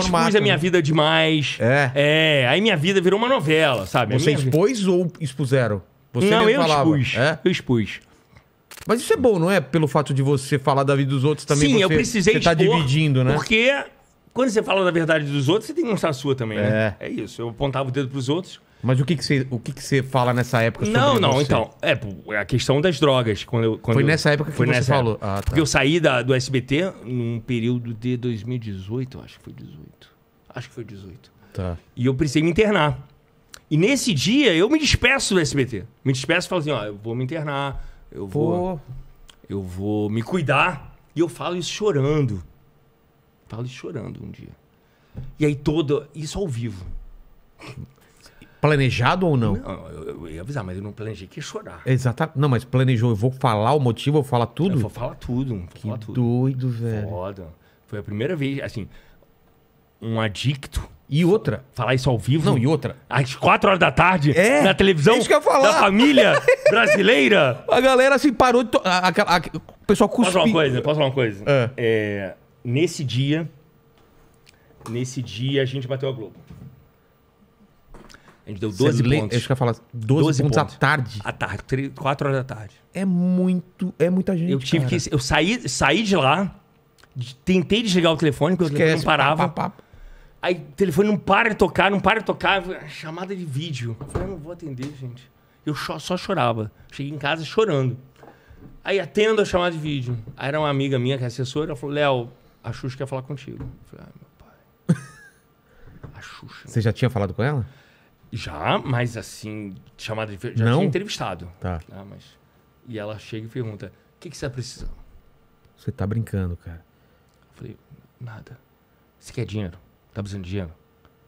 expus a minha vida demais. É. É, aí minha vida virou uma novela, sabe? Você vida- expôs ou expuseram? Você Não, eu falava. expus. É? Eu expus. Mas isso é bom, não é? Pelo fato de você falar da vida dos outros também. Sim, você, eu precisei Você tá expor, dividindo, né? Porque quando você fala da verdade dos outros, você tem que mostrar a sua também, né? É, é isso. Eu apontava o dedo pros outros, mas o que que você, o que que você fala nessa época sobre Não, não, você? então. É, é a questão das drogas. Quando eu, quando foi nessa época que foi você nessa falou. época. Ah, tá. Porque eu saí da, do SBT num período de 2018, acho que foi 18. Acho que foi 18. Tá. E eu precisei me internar. E nesse dia eu me despeço do SBT. Me despeço e falo assim, ó, eu vou me internar, eu vou, Pô, eu vou me cuidar. E eu falo isso chorando. Falo isso chorando um dia. E aí todo isso ao vivo. Planejado ou não? Não, eu, eu ia avisar, mas eu não planejei que ia chorar. Exatamente. Não, mas planejou. Eu vou falar o motivo, eu vou falar tudo? Eu vou falar tudo. Vou que falar tudo. doido, velho. Foda. Foi a primeira vez, assim, um adicto. E outra. Falar isso ao vivo. Não, e outra. Às quatro horas da tarde, é, na televisão. É isso que eu ia falar. Da família brasileira. a galera assim parou de. To... A, a, a, o pessoal cuspiu. Posso falar uma coisa? Posso falar uma coisa? É. É, nesse dia. Nesse dia a gente bateu a Globo. A gente deu 12 Você pontos. Acho que eu falar 12, 12 pontos, pontos, à tarde. À tarde, 4 horas da tarde. É muito, é muita gente. Eu tive cara. que. Eu saí, saí de lá, tentei desligar o telefone, porque Esquece, o telefone não parava. Pá, pá, pá. Aí o telefone não para de tocar, não para de tocar. Ah, chamada de vídeo. Eu falei, eu não vou atender, gente. Eu só chorava. Cheguei em casa chorando. Aí atendo a chamada de vídeo. Aí era uma amiga minha que é assessora, ela falou: Léo, a Xuxa quer falar contigo. Eu falei, ah, meu pai. A Xuxa. Você já tinha falado com ela? Já, mas assim, chamada de. Já Não? tinha entrevistado. Tá. Ah, mas... E ela chega e pergunta: o que, que você tá precisando? Você tá brincando, cara. Eu falei: nada. Você quer dinheiro? Tá precisando de dinheiro?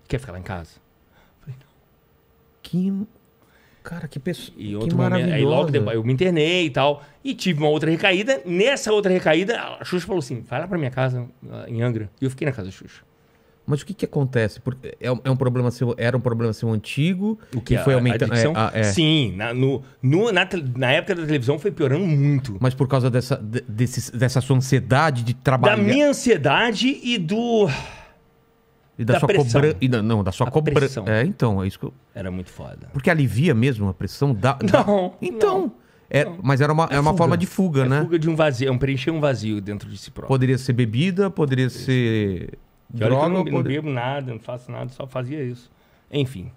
Quer ficar lá em casa? Eu falei: não. Que. Cara, que pessoa. E outro momento. Aí logo depois eu me internei e tal. E tive uma outra recaída. Nessa outra recaída, a Xuxa falou assim: vai lá pra minha casa, em Angra. E eu fiquei na casa da Xuxa. Mas o que, que acontece? Porque é, é, um problema seu, era um problema seu antigo, o que, que foi aumentando. É, é. Sim, na, no, no na, na, época da televisão foi piorando muito. Mas por causa dessa, desse, dessa sua ansiedade de trabalhar. Da minha ansiedade e do. E da, da sua cobrança. Não, da sua cobrança. É, então, é isso que eu... Era muito foda. Porque alivia mesmo a pressão da. Não. Então. É, não. É, mas era uma, é, é uma forma de fuga, é né? Fuga de um vazio, é um preencher um vazio dentro de si próprio. Poderia ser bebida, poderia ser Droga, eu não, não bebo nada, não faço nada, só fazia isso. Enfim.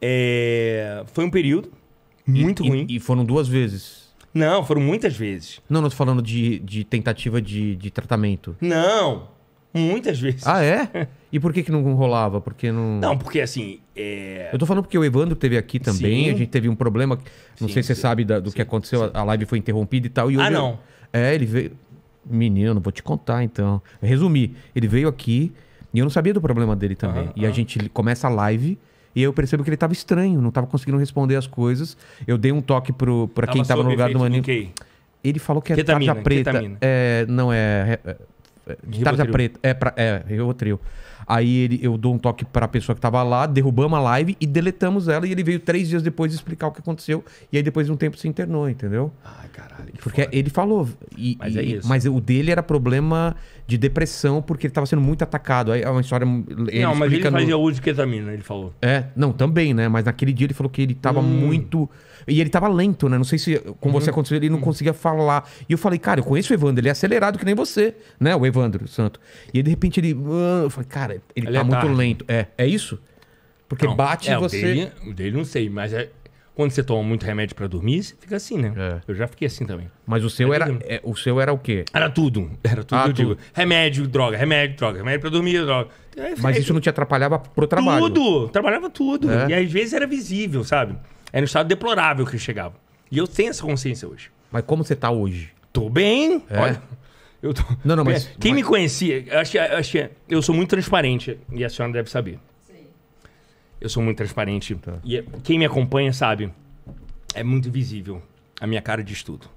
É... Foi um período muito e, ruim. E, e, foram duas vezes? Não, foram muitas vezes. Não, não tô falando de, de tentativa de, de tratamento. Não, muitas vezes. Ah, é? E por que, que não rolava? Porque não. Não, porque assim. É... Eu tô falando porque o Evandro teve aqui também, sim. a gente teve um problema. Não sim, sei se você sabe da, do sim, que aconteceu, a live foi interrompida e tal. E ah, não. Eu... É, ele veio. Menino, vou te contar então. Resumir, ele veio aqui e eu não sabia do problema dele também. e a gente começa a live e eu percebo que ele tava estranho, não tava conseguindo responder as coisas. Eu dei um toque pro, pra tava quem tava no lugar do Maninho. ele falou que era tarja preta. Ketamina. É, não é, é de tarja preta. É, pra, é, trio Aí ele, eu dou um toque para a pessoa que tava lá, derrubamos a live e deletamos ela. E ele veio três dias depois explicar o que aconteceu. E aí depois de um tempo se internou, entendeu? Ai, caralho. Porque foda. ele falou. E, mas é e, isso. Mas o dele era problema de depressão, porque ele tava sendo muito atacado. Aí é uma história. Ele não, mas ele no... fazia uso de ketamina, ele falou. É, não, também, né? Mas naquele dia ele falou que ele tava hum. muito. E ele tava lento, né? Não sei se com uhum. você aconteceu, ele não uhum. conseguia falar. E eu falei, cara, eu conheço o Evandro, ele é acelerado que nem você, né? O Evandro Evandro Santo. E aí, de repente, ele. Ah", eu falei, cara, ele, ele tá é muito lento. É, é isso? Porque não, bate é, você. O dele, o dele não sei, mas é, quando você toma muito remédio para dormir, você fica assim, né? É. Eu já fiquei assim também. Mas o seu era, era é, o seu era o quê? Era tudo, era tudo. Ah, eu tudo. digo, remédio, droga, remédio, droga, remédio para dormir, droga. Mas isso não te atrapalhava pro trabalho? Tudo, trabalhava tudo. É. E às vezes era visível, sabe? Era um estado deplorável que eu chegava. E eu tenho essa consciência hoje. Mas como você tá hoje? Tô bem. É? Olha, eu tô... Não, não, mas. Quem mas... me conhecia, acho, acho, eu sou muito transparente, e a senhora deve saber. Sim. Eu sou muito transparente. Tá. E é- quem me acompanha sabe, é muito visível a minha cara de estudo.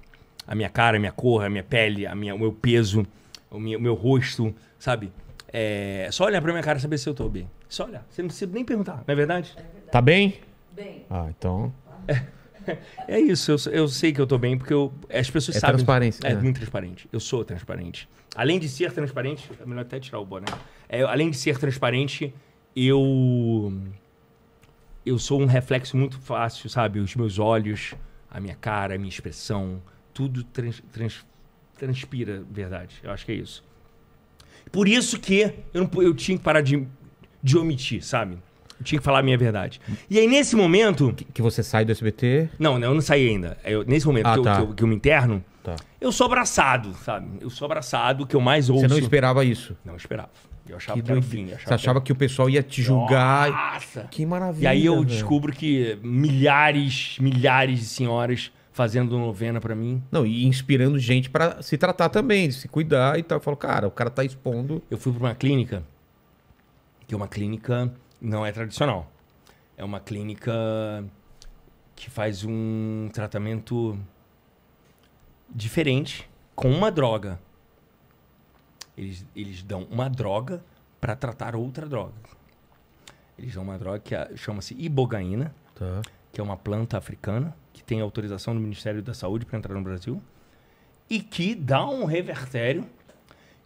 A minha cara, a minha cor, a minha pele, a minha, o meu peso, o meu, o meu rosto, sabe? É só olhar pra minha cara e saber se eu tô bem. Só olhar. Você não precisa nem perguntar, não é verdade? É verdade. Tá bem? Bem. Ah, então. É. é isso, eu, eu sei que eu tô bem, porque eu, as pessoas é sabem. Transparência, é, é muito transparente. Eu sou transparente. Além de ser transparente, é melhor até tirar o boné. É, além de ser transparente, eu. Eu sou um reflexo muito fácil, sabe? Os meus olhos, a minha cara, a minha expressão, tudo trans, trans, transpira verdade. Eu acho que é isso. Por isso que eu, não, eu tinha que parar de, de omitir, sabe? Eu tinha que falar a minha verdade. E aí, nesse momento. Que, que você sai do SBT? Não, não, eu não saí ainda. Eu, nesse momento ah, que, tá. eu, que, eu, que, eu, me interno, tá. eu sou abraçado, sabe? Eu sou abraçado, que eu mais ouço. Você não esperava isso? Não esperava. Eu achava que, que era o fim. Achava Você achava que, que, o pessoal ia te julgar. Nossa! Que maravilha. E aí eu descubro que milhares, milhares de senhoras fazendo novena para mim. Não, e inspirando gente para se tratar também, se cuidar e tal. Eu falo, cara, o cara tá expondo. Eu fui pra uma clínica, que é uma clínica não é tradicional. É uma clínica que faz um tratamento diferente com uma droga. Eles, eles dão uma droga para tratar outra droga. Eles dão uma droga que é, chama-se ibogaína, tá. que é uma planta africana que tem autorização do Ministério da Saúde para entrar no Brasil e que dá um revertério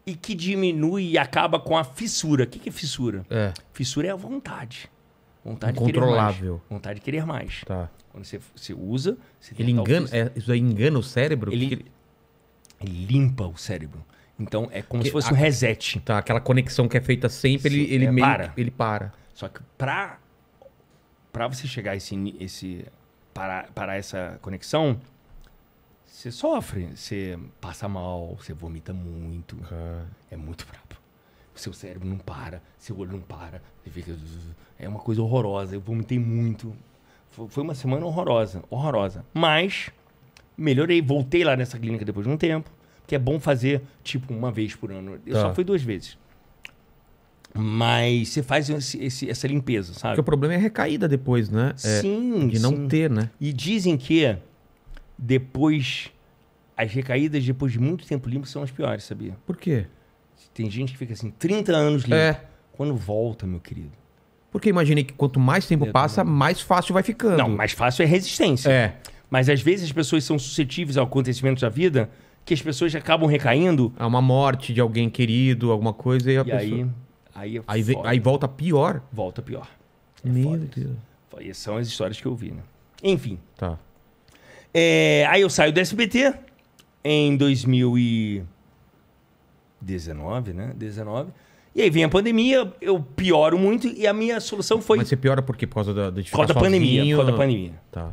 e que diminui e acaba com a fissura. O que, que é fissura? É. Fissura é a vontade. Vontade de querer mais. Vontade de querer mais. Tá. Quando você, você usa, você ele engana, é, isso aí engana o cérebro? Ele, ele... limpa o cérebro. Então é como se fosse a, um reset. Tá, aquela conexão que é feita sempre, ele, ele é, meio, para. ele para. Só que para para você chegar a esse, esse para, para essa conexão, você sofre, você passa mal, você vomita muito. Uhum. É muito brabo. O seu cérebro não para, seu olho não para. Fica... É uma coisa horrorosa. Eu vomitei muito. Foi uma semana horrorosa, horrorosa. Mas melhorei, voltei lá nessa clínica depois de um tempo. Que é bom fazer, tipo, uma vez por ano. Eu tá. só fui duas vezes. Mas você faz esse, esse, essa limpeza, sabe? Porque o problema é a recaída depois, né? É, sim. De não sim. ter, né? E dizem que depois. As recaídas depois de muito tempo limpo são as piores, sabia? Por quê? Tem gente que fica assim, 30 anos limpo. É. Quando volta, meu querido. Porque imaginei que quanto mais tempo é, passa, também. mais fácil vai ficando. Não, mais fácil é resistência. É. Mas às vezes as pessoas são suscetíveis ao acontecimento da vida que as pessoas acabam recaindo. A uma morte de alguém querido, alguma coisa, e, e pessoa... aí, aí, é aí, aí, volta pior? Volta pior. É Meu Deus. Isso. Essas são as histórias que eu vi, né? Enfim. Tá. É, aí eu saio do SBT em 2019, né? 19. E aí vem a pandemia, eu pioro muito e a minha solução foi. Mas você piora por quê? Por causa da, de por causa da pandemia. Por causa da pandemia. Tá.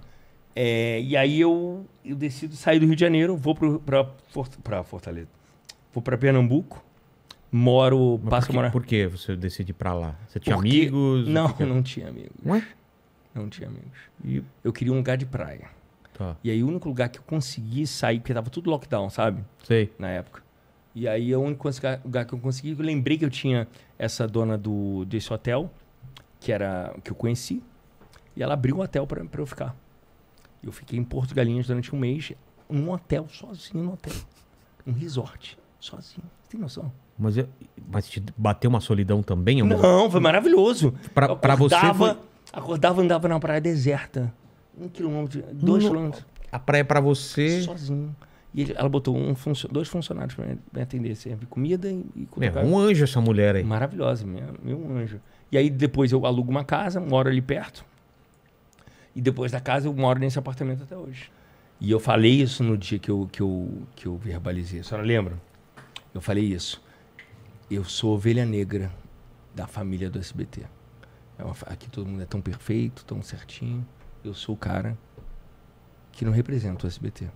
É, e aí eu, eu decido sair do Rio de Janeiro, vou para Fort, Fortaleza. Vou para Pernambuco, moro, Mas passo por que, a morar. Por que você decide ir para lá? Você tinha Porque... amigos? Não, eu é? não tinha amigos. Ué? Não tinha amigos. E... Eu queria um lugar de praia. Tá. E aí o único lugar que eu consegui sair, porque tava tudo lockdown, sabe? Sei. Na época. E aí o único lugar que eu consegui, eu lembrei que eu tinha essa dona do desse hotel, que era que eu conheci, e ela abriu um hotel para eu ficar. Eu fiquei em Porto Galinhas durante um mês, num hotel, sozinho no hotel. Um resort, sozinho. Você tem noção? Mas, mas te bateu uma solidão também? Amor? Não, foi maravilhoso. Pra, acordava, pra você foi... Acordava, andava na praia deserta, um quilômetro, dois no... quilômetros. A praia é para você? Sozinho. E ele, ela botou um funcio, dois funcionários para me atender, sempre assim, comida e, e é, um anjo essa mulher aí. Maravilhosa, meu meu anjo. E aí depois eu alugo uma casa, moro ali perto. E depois da casa eu moro nesse apartamento até hoje. E eu falei isso no dia que eu, que eu, que eu verbalizei. A senhora lembra? Eu falei isso. Eu sou ovelha negra da família do SBT. É uma, aqui todo mundo é tão perfeito, tão certinho eu sou o cara que não representa o SBT.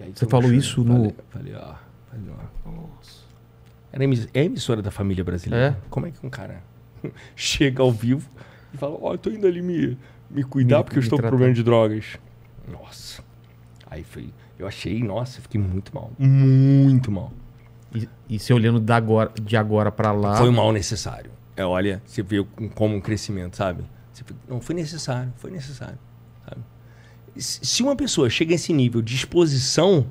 Aí, Você falou isso no. Falei, ó, falei, ó. Nossa. Era é emissora da família brasileira. É? Como é que um cara chega ao vivo e fala, ó, oh, eu tô indo ali me, me cuidar me, porque eu estou com problema de drogas. Nossa. Aí foi. Eu achei, nossa, fiquei muito mal. Muito mal. E, e se olhando da agora, de agora para lá. Foi um mal necessário. É, olha, você vê como um crescimento, sabe? Tipo, não foi necessário, foi necessário. Sabe? Se uma pessoa chega a esse nível de exposição,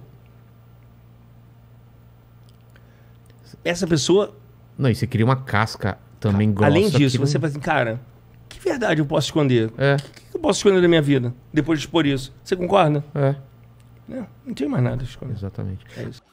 essa pessoa. Não, e você cria uma casca também grossa. Além disso, você fala assim, cara, que verdade eu posso esconder? É. que, que, eu posso esconder da minha vida depois de expor isso? Você concorda? É. Não, né? não tem mais nada a esconder. Exatamente. É isso.